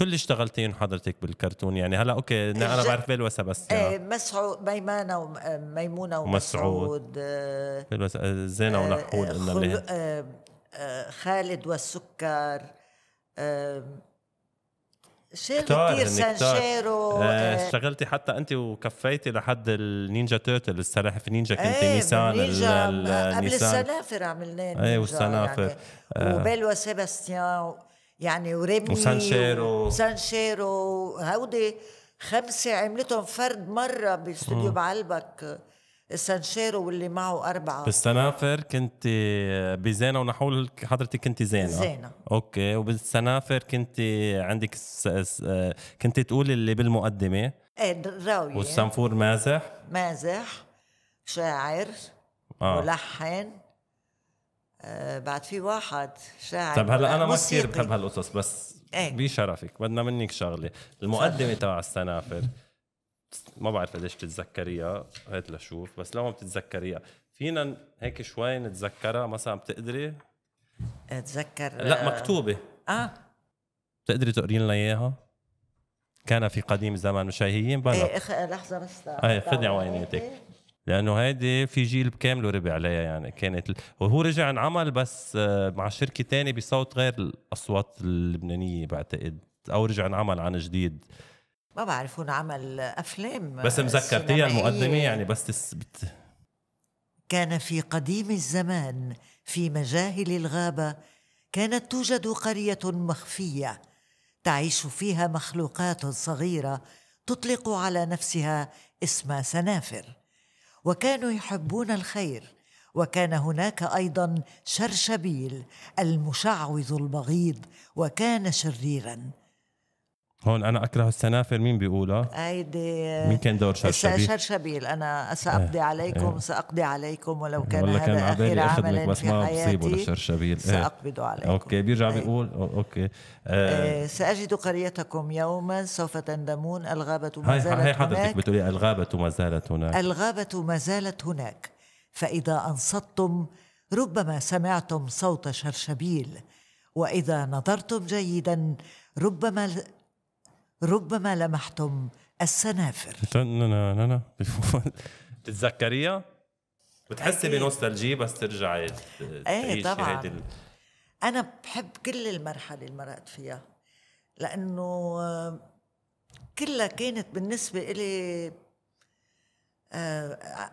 شو اللي اشتغلتين حضرتك بالكرتون يعني هلا اوكي انا بعرف بلوسه بس يعني. ايه مسعود ميمانه وميمونه آه، ومسعود آه، بلوسه آه، زينه آه ونحول آه آه خالد والسكر آه شيل كتير يعني سانشيرو اشتغلتي حتى انت وكفيتي لحد النينجا تيرتل السلاحف نينجا كنت ايه نيسان قبل السنافر عملنا ايه والسنافر يعني آه وبيلوا سيباستيان يعني ورمي وسانشيرو وسانشيرو هودي خمسة عملتهم فرد مرة باستوديو بعلبك سانشيرو واللي معه أربعة بالسنافر كنت بزينة ونحول حضرتك كنت زينة زينة أوكي وبالسنافر كنت عندك س... س... كنت تقول اللي بالمقدمة ايه راوية والسنفور إيه. مازح مازح شاعر آه. ملحن آه، بعد في واحد شاعر طيب هلا انا ما كثير بحب هالقصص بس ايه؟ بشرفك بدنا منك شغله المقدمه تبع السنافر ما بعرف قديش بتتذكريها هات لشوف بس لو ما بتتذكريها فينا هيك شوي نتذكرها مثلا بتقدري اتذكر لا آه، مكتوبه اه بتقدري تقري لنا اياها كان في قديم زمان مشاهيين بلا مبلا ايه لحظه بس ايه خدي عوينيتك لانه هيدي في جيل بكامله ربي عليها يعني كانت ال... وهو رجع انعمل بس آه، مع شركه تانية بصوت غير الاصوات اللبنانيه بعتقد او رجع انعمل عن جديد ما بعرف هو عمل افلام بس مذكرتيها المقدمه يعني بس تثبت كان في قديم الزمان في مجاهل الغابه كانت توجد قريه مخفيه تعيش فيها مخلوقات صغيره تطلق على نفسها اسم سنافر وكانوا يحبون الخير وكان هناك ايضا شرشبيل المشعوذ البغيض وكان شريرا هون انا اكره السنافر مين بيقولها؟ ايدي مين كان دور آه، شرشبيل؟ شرشبيل انا ساقضي ايه. عليكم ايه. ساقضي عليكم ولو كان والله كان هذا اخر عمل بس ما بصيبه لشرشبيل ايه. ساقبض عليكم اوكي بيرجع ايه. بيقول اوكي آه. آه. ساجد قريتكم يوما سوف تندمون الغابه ما زالت هناك هاي حضرتك بتقولي الغابه ما زالت هناك الغابه ما زالت هناك فاذا انصتم ربما سمعتم صوت شرشبيل واذا نظرتم جيدا ربما ربما لمحتم السنافر تتذكريها؟ بتحسي بنوستالجي بس ترجعي ايه طبعا ال... انا بحب كل المرحله اللي مرقت فيها لانه آه، كلها كانت بالنسبه إلي آه، آه،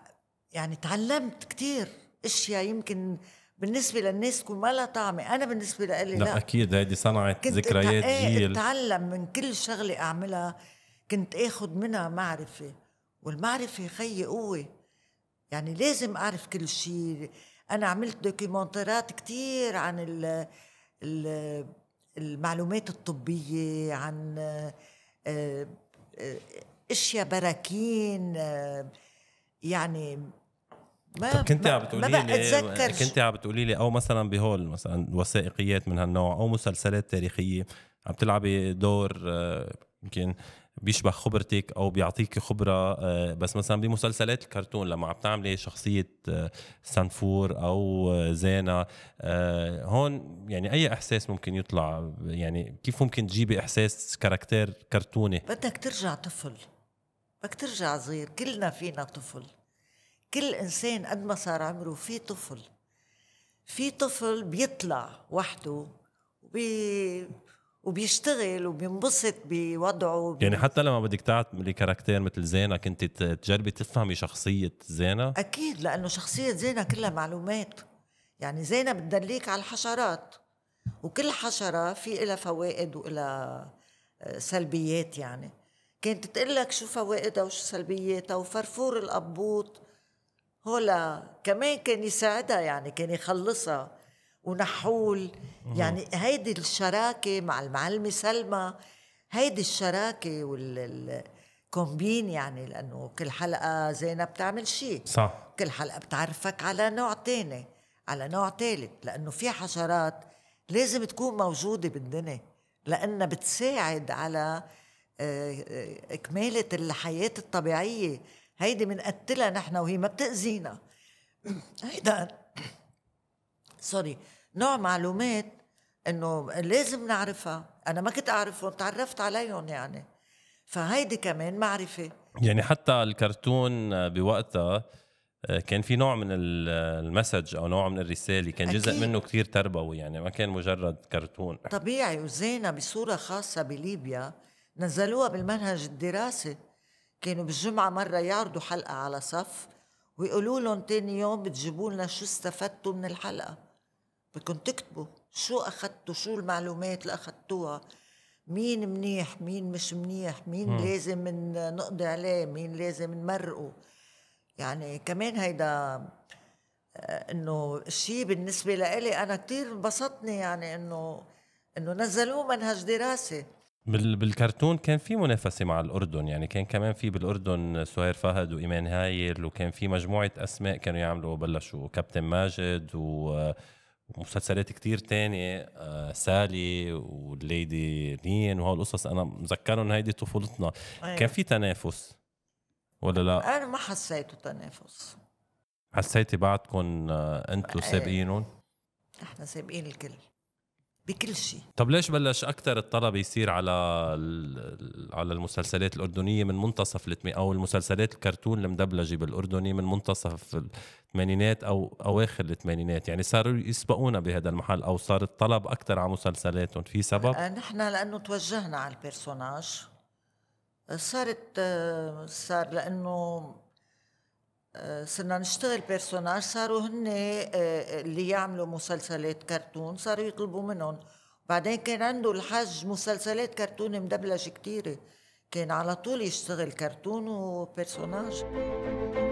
يعني تعلمت كثير اشياء يمكن بالنسبه للناس تكون ما لها طعمه انا بالنسبه لإلي لا, لا اكيد هيدي صنعت ذكريات إيه، جيل اتعلم من كل شغله اعملها كنت اخذ منها معرفه والمعرفه خي قوه يعني لازم اعرف كل شيء انا عملت دوكيمنترات كتير عن ال ال المعلومات الطبيه عن آه، آه، اشياء براكين آه، يعني ما كنت عم بتقولي لي كنت عم بتقولي لي او مثلا بهول مثلا وثائقيات من هالنوع او مسلسلات تاريخيه عم تلعبي دور آه، يمكن بيشبه خبرتك او بيعطيك خبره آه، بس مثلا بمسلسلات الكرتون لما عم تعملي شخصيه آه، سنفور او زينه هون يعني اي احساس ممكن يطلع يعني كيف ممكن تجيبي احساس كاركتير كرتوني بدك ترجع طفل بدك ترجع صغير كلنا فينا طفل كل انسان قد ما صار عمره في طفل في طفل بيطلع وحده وبي وبيشتغل وبينبسط بوضعه يعني حتى لما بدك تعملي كاركتير مثل زينة كنت تجربي تفهمي شخصية زينة؟ أكيد لأنه شخصية زينة كلها معلومات يعني زينة بتدليك على الحشرات وكل حشرة في إلها فوائد وإلها آه، سلبيات يعني كانت تقول لك شو فوائدها وشو سلبياتها وفرفور القبوط هولا كمان كان يساعدها يعني كان يخلصها ونحول يعني هيدي الشراكة مع المعلمة سلمى هيدي الشراكة والكومبين يعني لأنه كل حلقة زينب بتعمل شيء صح كل حلقة بتعرفك على نوع تاني على نوع تالت لأنه في حشرات لازم تكون موجودة بالدنيا لأنها بتساعد على آه، آه، إكمالة الحياة الطبيعية هيدي بنقتلها نحن وهي ما بتأذينا هيدا سوري نوع معلومات انه لازم نعرفها انا ما كنت اعرفهم تعرفت عليهم يعني فهيدي كمان معرفه يعني حتى الكرتون بوقتها آه، كان في نوع من آه، المسج او نوع من الرساله كان جزء أكيد. منه كثير تربوي يعني ما كان مجرد كرتون طبيعي وزينا بصوره خاصه بليبيا نزلوها بالمنهج الدراسي كانوا بالجمعة مرة يعرضوا حلقة على صف ويقولوا لهم تاني يوم بتجيبوا لنا شو استفدتوا من الحلقة بدكم تكتبوا شو اخذتوا شو المعلومات اللي اخذتوها مين منيح مين مش منيح مين م. لازم من نقضي عليه مين لازم نمرقه يعني كمان هيدا آه، انه شيء بالنسبه لإلي انا كثير انبسطني يعني انه انه نزلوه منهج دراسه بالكرتون كان في منافسه مع الاردن يعني كان كمان في بالاردن سهير فهد وايمان هايل وكان في مجموعه اسماء كانوا يعملوا بلشوا كابتن ماجد و ومسلسلات كتير تانية آه، سالي والليدي لين وهول القصص انا مذكرهم هيدي طفولتنا أيوة. كان في تنافس ولا لا؟ انا ما حسيته تنافس حسيتي بعدكم آه، انتم إيه. سابقينهم؟ احنا سابقين الكل بكل شيء طب ليش بلش اكثر الطلب يصير على على المسلسلات الاردنيه من منتصف ال او المسلسلات الكرتون المدبلجه بالاردني من منتصف الثمانينات او اواخر الثمانينات يعني صاروا يسبقونا بهذا المحل او صار الطلب اكثر على مسلسلاتهم في سبب آه، نحن لانه توجهنا على البيرسوناج صارت آه، صار لانه صرنا نشتغل بيرسوناج صاروا هن آه، آه، اللي يعملوا مسلسلات كرتون صاروا يطلبوا منهم بعدين كان عنده الحاج مسلسلات كرتون مدبلجة كتيرة كان على طول يشتغل كرتون وبيرسوناج